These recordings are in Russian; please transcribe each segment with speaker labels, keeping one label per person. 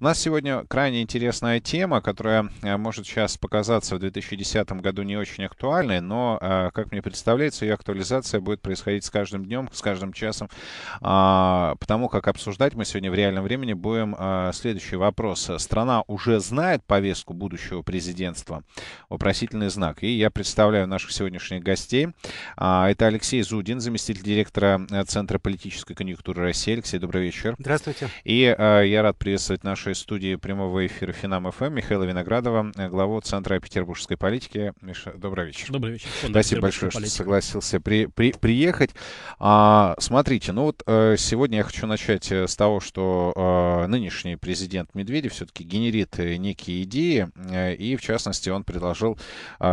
Speaker 1: У нас сегодня крайне интересная тема, которая э, может сейчас показаться в 2010 году не очень актуальной, но, э, как мне представляется, ее актуализация будет происходить с каждым днем, с каждым часом, а, потому как обсуждать мы сегодня в реальном времени будем э, следующий вопрос. Страна уже знает повестку будущего президентства? Вопросительный знак. И я представляю наших сегодняшних гостей. А, это Алексей Зудин, заместитель директора Центра политической конъюнктуры России. Алексей, добрый вечер. Здравствуйте. И я рад приветствовать приветствовать в нашей студии прямого эфира Финам ФМ Михаила Виноградова, э, главу Центра петербургской политики. Миша, добрый вечер. Добрый вечер. Фонд Спасибо большое, политики. что согласился при, при, приехать. А, смотрите, ну вот э, сегодня я хочу начать э, с того, что нынешний президент Медведев все-таки генерит некие идеи, и в частности он предложил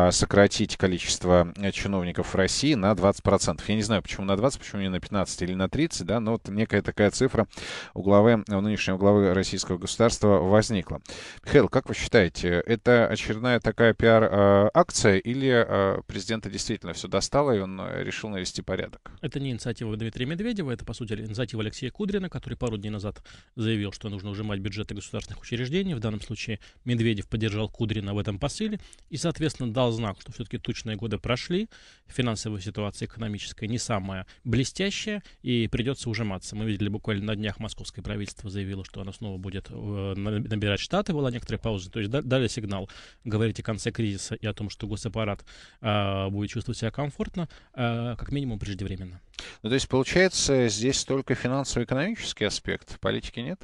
Speaker 1: сократить количество чиновников в России на 20%. Я не знаю, почему на 20, почему не на 15 или на 30, да, но вот некая такая цифра у главы, у нынешнего главы России российского государства возникла. Михаил, как вы считаете, это очередная такая пиар-акция э, или э, президента действительно все достало, и он э, решил навести порядок?
Speaker 2: Это не инициатива Дмитрия Медведева, это, по сути, инициатива Алексея Кудрина, который пару дней назад заявил, что нужно ужимать бюджеты государственных учреждений. В данном случае Медведев поддержал Кудрина в этом посыле и, соответственно, дал знак, что все-таки тучные годы прошли, финансовая ситуация экономическая не самая блестящая, и придется ужиматься. Мы видели буквально на днях московское правительство заявило, что оно снова будет э, набирать штаты, была некоторая пауза, то есть дали сигнал говорить о конце кризиса и о том, что госаппарат а, будет чувствовать себя комфортно, а, как минимум преждевременно. Ну, то есть, получается, здесь только финансово-экономический
Speaker 1: аспект, политики нет?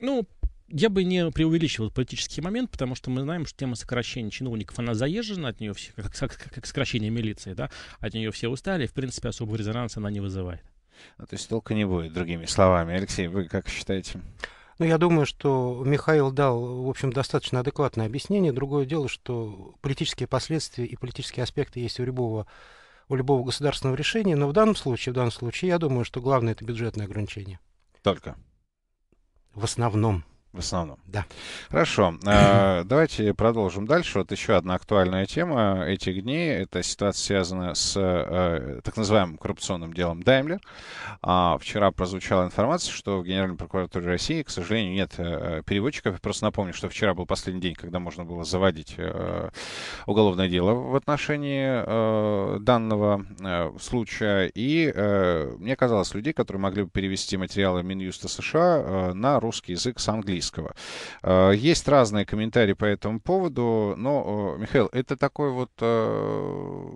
Speaker 2: Ну, я бы не преувеличивал политический момент, потому что мы знаем, что тема сокращения чиновников, она заезжена от нее, все, как, как, как сокращение милиции, да, от нее все устали, в принципе, особого резонанса она не вызывает.
Speaker 1: Ну, то есть толка не будет, другими словами. Алексей, вы как считаете?
Speaker 3: Ну я думаю, что Михаил дал, в общем, достаточно адекватное объяснение. Другое дело, что политические последствия и политические аспекты есть у любого у любого государственного решения, но в данном случае, в данном случае, я думаю, что главное это бюджетное ограничение. Только. В основном.
Speaker 1: В основном. Да. Хорошо. А, давайте продолжим дальше. Вот еще одна актуальная тема этих дней. Эта ситуация связана с э, так называемым коррупционным делом Даймлер. Вчера прозвучала информация, что в Генеральной прокуратуре России, к сожалению, нет э, переводчиков. Я просто напомню, что вчера был последний день, когда можно было заводить э, уголовное дело в отношении данного случая. И мне казалось, людей, которые могли бы перевести материалы Минюста США на русский язык с английского английского. Э, есть разные комментарии по этому поводу, но, э, Михаил, это такой вот э,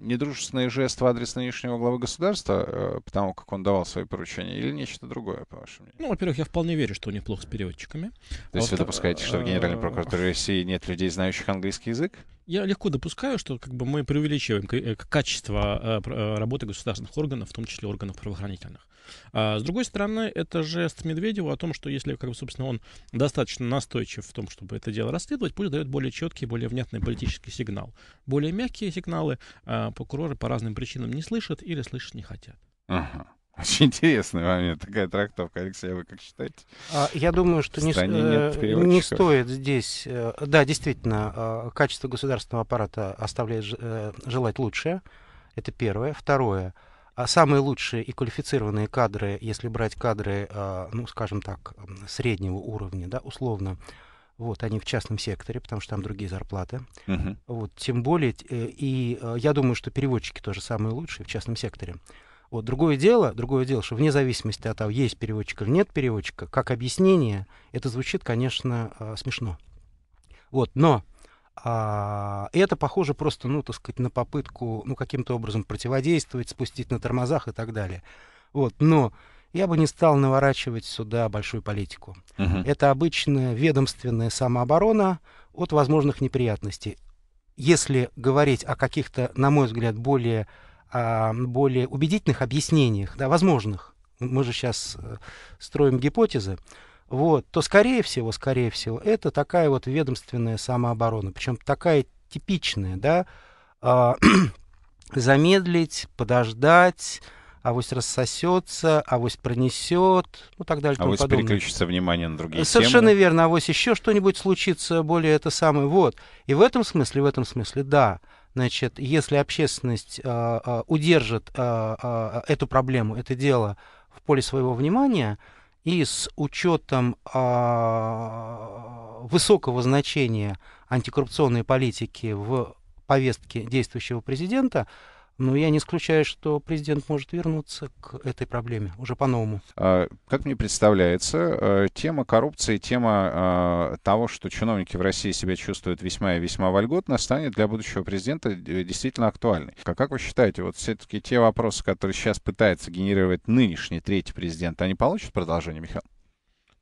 Speaker 1: недружественный жест в адрес нынешнего главы государства, потому как он давал свои поручения, или нечто другое, по вашему мнению?
Speaker 2: Ну, во-первых, я вполне верю, что у них плохо с переводчиками. То есть вы допускаете, что в Генеральной прокуратуре
Speaker 1: России нет людей, знающих английский язык?
Speaker 2: я легко допускаю, что как бы мы преувеличиваем э, качество а, а, а, работы государственных органов, в том числе органов правоохранительных. А, с другой стороны, это жест Медведеву о том, что если, как бы, собственно, он достаточно настойчив в том, чтобы это дело расследовать, пусть дает более четкий, более внятный политический сигнал. Более мягкие сигналы а, прокуроры по разным причинам не слышат или слышать не хотят.
Speaker 1: Ага. Очень интересный момент, такая трактовка, Алексей, вы как считаете?
Speaker 3: А, я думаю, что не, э, не стоит здесь... Э, да, действительно, э, качество государственного аппарата оставляет желать лучшее, это первое. Второе, а самые лучшие и квалифицированные кадры, если брать кадры, ну, скажем так, среднего уровня, да, условно, вот, они в частном секторе, потому что там другие зарплаты. Uh-huh. Вот, тем более, и я думаю, что переводчики тоже самые лучшие в частном секторе. Вот. Другое дело, другое дело, что вне зависимости от того, есть переводчик или нет переводчика, как объяснение, это звучит, конечно, э, смешно. Вот, но а, это похоже просто, ну, так сказать, на попытку, ну, каким-то образом противодействовать, спустить на тормозах и так далее. Вот, но я бы не стал наворачивать сюда большую политику. Uh -huh. Это обычная ведомственная самооборона от возможных неприятностей. Если говорить о каких-то, на мой взгляд, более о более убедительных объяснениях, да, возможных, мы же сейчас э, строим гипотезы, вот, то, скорее всего, скорее всего, это такая вот ведомственная самооборона, причем такая типичная, да, а, замедлить, подождать, а авось рассосется, авось пронесет, ну так далее. Авось подобное.
Speaker 1: переключится внимание на другие Совершенно
Speaker 3: темы. верно, авось еще что-нибудь случится более это самое. Вот. И в этом смысле, в этом смысле, да. Значит, если общественность а, а, удержит а, эту проблему, это дело в поле своего внимания, и с учетом высокого значения антикоррупционной политики в повестке действующего президента, но я не исключаю, что президент может вернуться к этой проблеме уже по-новому.
Speaker 1: А, как мне представляется, э, тема коррупции, тема а, того, что чиновники в России себя чувствуют весьма и весьма вольготно, станет для будущего президента действительно актуальной. Как вы считаете, вот все-таки те вопросы, которые сейчас пытается генерировать нынешний третий президент, они получат продолжение, Михаил?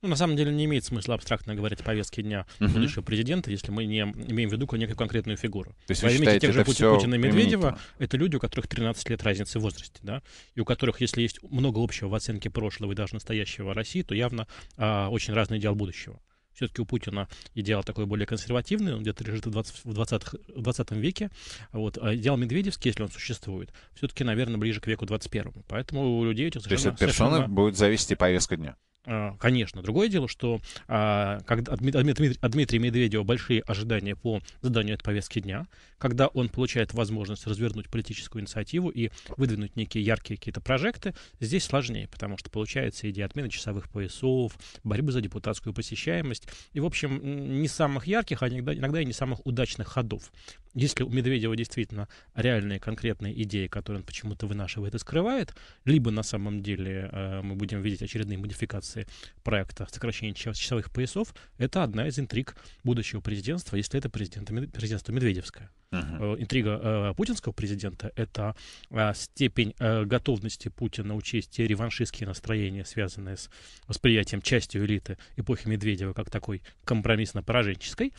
Speaker 2: Ну, на самом деле не имеет смысла абстрактно говорить о повестке дня Uh-huh. будущего президента, если мы не имеем в виду некую конкретную фигуру. То есть Возьмите тех же Пути, Путина и Медведева, именитого. это люди, у которых 13 лет разницы в возрасте, да, и у которых, если есть много общего в оценке прошлого и даже настоящего России, то явно а, очень разный идеал будущего. Все-таки у Путина идеал такой более консервативный, он где-то лежит в 20, в 20, в 20 веке. Вот. А идеал Медведевский, если он существует, все-таки, наверное, ближе к веку 21. Поэтому у людей этих совершенно... То есть от персоны совершенно...
Speaker 1: будет зависеть и повестка дня?
Speaker 2: А, конечно, другое дело, что а, когда от Дмитрия, Медведева большие ожидания по заданию этой повестки дня, когда он получает возможность развернуть политическую инициативу и выдвинуть некие яркие какие-то прожекты, здесь сложнее, потому что получается идея отмены часовых поясов, борьбы за депутатскую посещаемость и, в общем, не самых ярких, а иногда, иногда и не самых удачных ходов если у Медведева действительно реальные конкретные идеи, которые он почему-то вынашивает и скрывает, либо на самом деле э, мы будем видеть очередные модификации проекта сокращения часовых поясов, это одна из интриг будущего президентства, если это президентство Медведевское. Uh-huh. Интрига э, путинского президента — это э, степень готовности Путина учесть те реваншистские настроения, связанные с восприятием части элиты эпохи Медведева как такой компромиссно-пораженческой.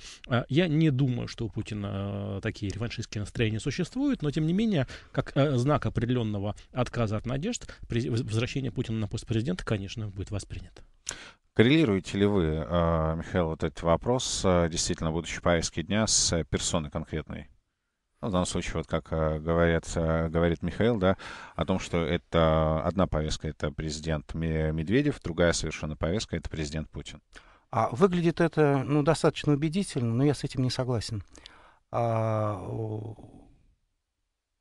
Speaker 2: Я не думаю, что у Путина такие реваншистские настроения существуют, но, тем не менее, как знак определенного отказа от надежд, возвращение Путина на пост президента, конечно, будет воспринято.
Speaker 1: Коррелируете ли вы, Михаил, вот этот вопрос, действительно, будущей повестки дня с персоной конкретной? ну, в данном случае, вот как э, говорят, э, говорит Михаил, да, о том, что это одна повестка — это президент Медведев, другая совершенно повестка — это президент Путин.
Speaker 3: А выглядит это ну, достаточно убедительно, но я с этим не согласен. А,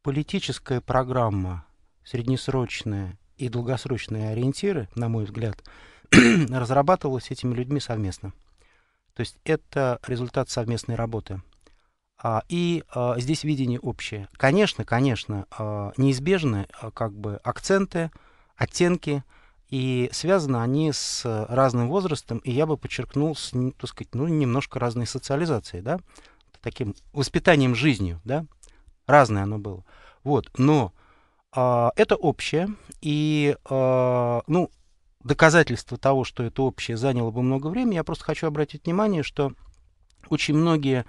Speaker 3: политическая программа, среднесрочная и долгосрочные ориентиры, на мой взгляд, разрабатывалась этими людьми совместно. То есть это результат совместной работы — а, и а, здесь видение общее. Конечно, конечно, а, неизбежны как бы акценты, оттенки, и связаны они с разным возрастом, и я бы подчеркнул, с, так сказать, ну, немножко разной социализацией, да, таким воспитанием жизнью, да, разное оно было. Вот, но э, это общее, и, э, ну, доказательство того, что это общее, заняло бы много времени, я просто хочу обратить внимание, что очень многие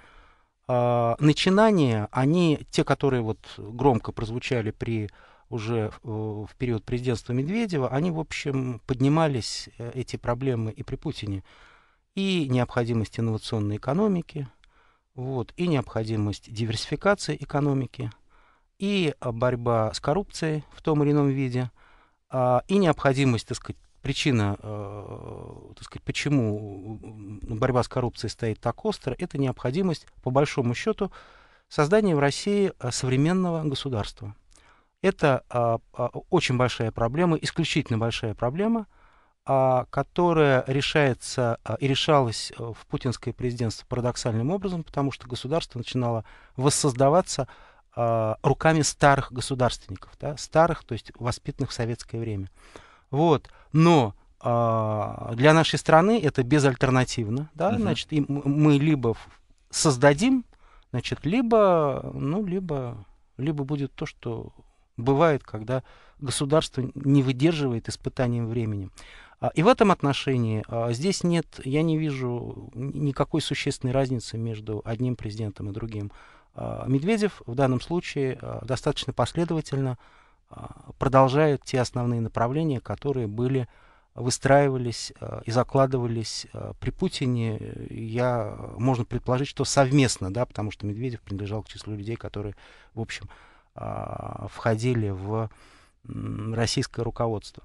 Speaker 3: э, начинания, они, те, которые вот громко прозвучали при уже э, в период президентства Медведева, они, в общем, поднимались, э, эти проблемы и при Путине, и необходимость инновационной экономики, вот, и необходимость диверсификации экономики, и борьба с коррупцией в том или ином виде, э, и необходимость, так сказать, причина, э, так сказать, почему борьба с коррупцией стоит так остро, это необходимость, по большому счету, создания в России э, современного государства. Это а, а, очень большая проблема, исключительно большая проблема, а, которая решается и решалась э, в путинское президентство парадоксальным образом, потому что государство начинало воссоздаваться руками старых государственников, да, старых, то есть воспитанных в советское время. Вот. Но э, для нашей страны это безальтернативно. Да? Угу. Значит, и мы либо создадим, значит, либо, ну, либо, либо будет то, что бывает, когда государство не выдерживает испытанием временем. А, и в этом отношении а, здесь нет, я не вижу никакой существенной разницы между одним президентом и другим. Медведев в данном случае достаточно последовательно а, продолжают те основные направления, которые были выстраивались а, и закладывались а, при Путине, я, можно предположить, что совместно, да, потому что Медведев принадлежал к числу людей, которые, в общем, входили в российское руководство.